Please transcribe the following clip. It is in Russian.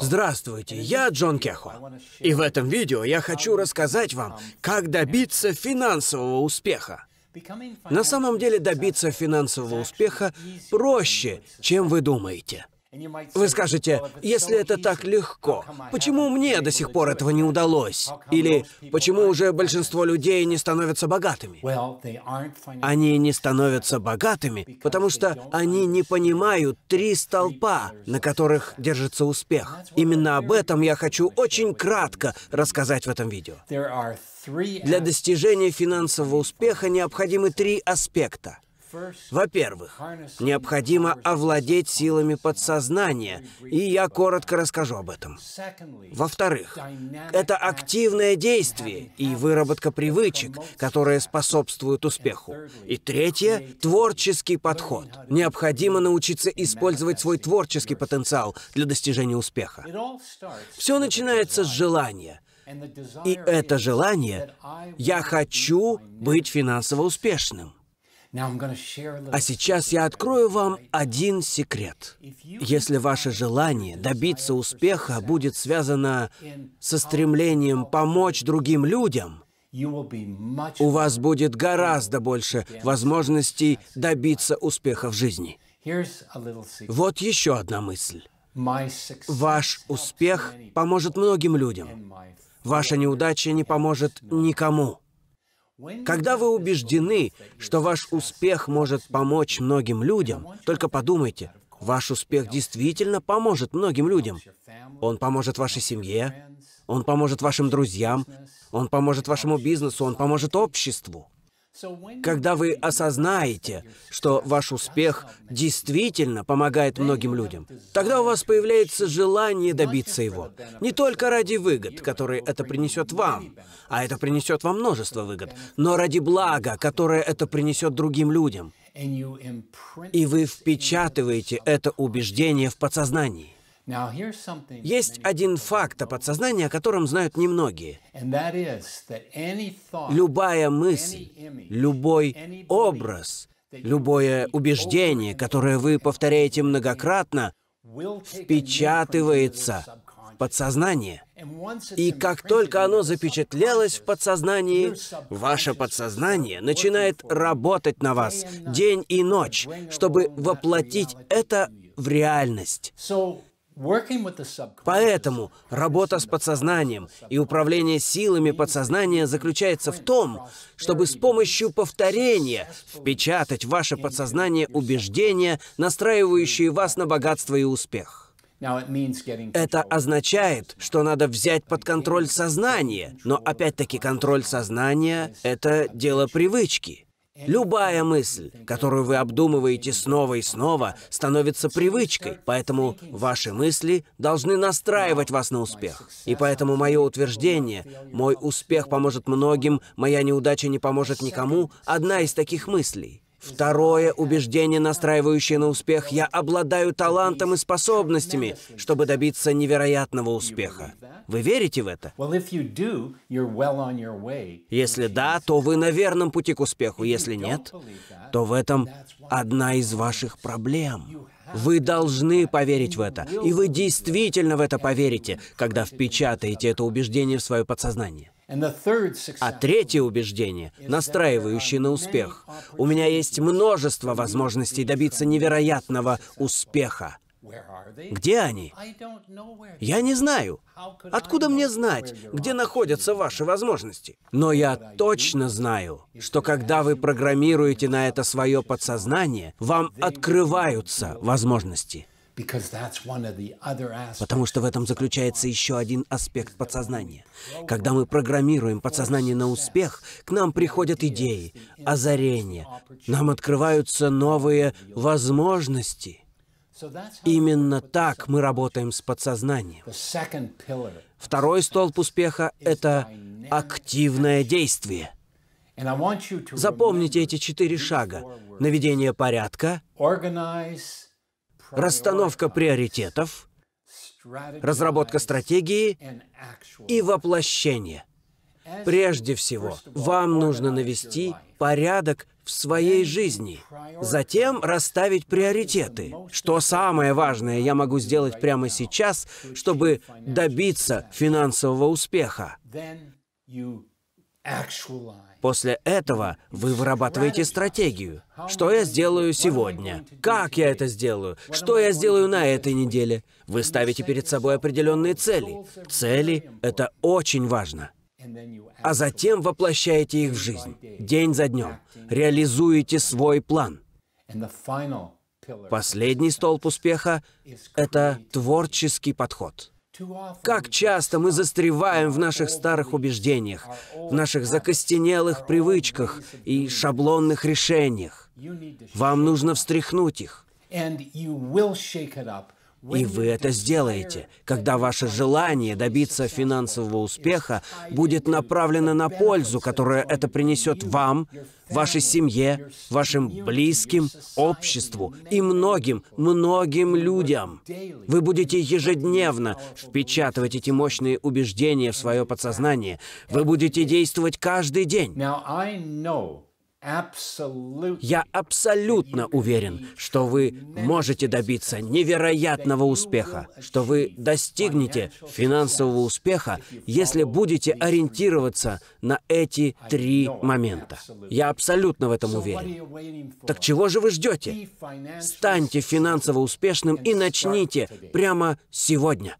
Здравствуйте, я Джон Кехо. И в этом видео я хочу рассказать вам, как добиться финансового успеха. На самом деле добиться финансового успеха проще, чем вы думаете. Вы скажете, если это так легко, почему мне до сих пор этого не удалось? Или почему уже большинство людей не становятся богатыми? Они не становятся богатыми, потому что они не понимают три столпа, на которых держится успех. Именно об этом я хочу очень кратко рассказать в этом видео. Для достижения финансового успеха необходимы три аспекта — во-первых, необходимо овладеть силами подсознания, и я коротко расскажу об этом. Во-вторых, это активное действие и выработка привычек, которые способствуют успеху. И третье — творческий подход. Необходимо научиться использовать свой творческий потенциал для достижения успеха. Все начинается с желания — и это желание «я хочу быть финансово успешным». А сейчас я открою вам один секрет. Если ваше желание добиться успеха будет связано со стремлением помочь другим людям, у вас будет гораздо больше возможностей добиться успеха в жизни. Вот еще одна мысль. Ваш успех поможет многим людям. Ваша неудача не поможет никому. Когда вы убеждены, что ваш успех может помочь многим людям, только подумайте, ваш успех действительно поможет многим людям. Он поможет вашей семье, он поможет вашим друзьям, он поможет вашему бизнесу, он поможет обществу. Когда вы осознаете, что ваш успех действительно помогает многим людям, тогда у вас появляется желание добиться его. Не только ради выгод, которые это принесет вам, а это принесет вам множество выгод, но ради блага, которое это принесет другим людям. И вы впечатываете это убеждение в подсознании. Есть один факт о подсознании, о котором знают немногие. Любая мысль, любой образ, любое убеждение, которое вы повторяете многократно, впечатывается в подсознание. И как только оно запечатлелось в подсознании, ваше подсознание начинает работать на вас день и ночь, чтобы воплотить это в реальность. Поэтому работа с подсознанием и управление силами подсознания заключается в том, чтобы с помощью повторения впечатать в ваше подсознание убеждения, настраивающие вас на богатство и успех. Это означает, что надо взять под контроль сознание, но опять-таки контроль сознания — это дело привычки. Любая мысль, которую вы обдумываете снова и снова, становится привычкой, поэтому ваши мысли должны настраивать вас на успех. И поэтому мое утверждение «мой успех поможет многим, моя неудача не поможет никому» — одна из таких мыслей. Второе убеждение, настраивающее на успех, я обладаю талантом и способностями, чтобы добиться невероятного успеха. Вы верите в это? Если да, то вы на верном пути к успеху. Если нет, то в этом одна из ваших проблем. Вы должны поверить в это, и вы действительно в это поверите, когда впечатаете это убеждение в свое подсознание. А третье убеждение, настраивающее на успех. У меня есть множество возможностей добиться невероятного успеха. Где они? Я не знаю. Откуда мне знать, где находятся ваши возможности? Но я точно знаю, что когда вы программируете на это свое подсознание, вам открываются возможности. Потому что в этом заключается еще один аспект подсознания. Когда мы программируем подсознание на успех, к нам приходят идеи, озарения, нам открываются новые возможности. Именно так мы работаем с подсознанием. Второй столб успеха — это активное действие. Запомните эти четыре шага. Наведение порядка, расстановка приоритетов, разработка стратегии и воплощение. Прежде всего, вам нужно навести порядок в своей жизни. Затем расставить приоритеты. Что самое важное я могу сделать прямо сейчас, чтобы добиться финансового успеха. После этого вы вырабатываете стратегию. Что я сделаю сегодня? Как я это сделаю? Что я сделаю на этой неделе? Вы ставите перед собой определенные цели. Цели — это очень важно. А затем воплощаете их в жизнь, день за днем. Реализуете свой план. Последний столб успеха — это творческий подход. Как часто мы застреваем в наших старых убеждениях, в наших закостенелых привычках и шаблонных решениях. Вам нужно встряхнуть их. И вы это сделаете, когда ваше желание добиться финансового успеха будет направлено на пользу, которую это принесет вам, вашей семье, вашим близким, обществу и многим, многим людям. Вы будете ежедневно впечатывать эти мощные убеждения в свое подсознание. Вы будете действовать каждый день. Я абсолютно уверен, что вы можете добиться невероятного успеха, что вы достигнете финансового успеха, если будете ориентироваться на эти три момента. Я абсолютно в этом уверен. Так чего же вы ждете? Станьте финансово успешным и начните прямо сегодня.